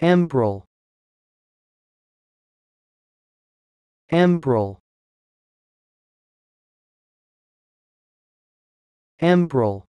Embryo. Embryo. Embryo.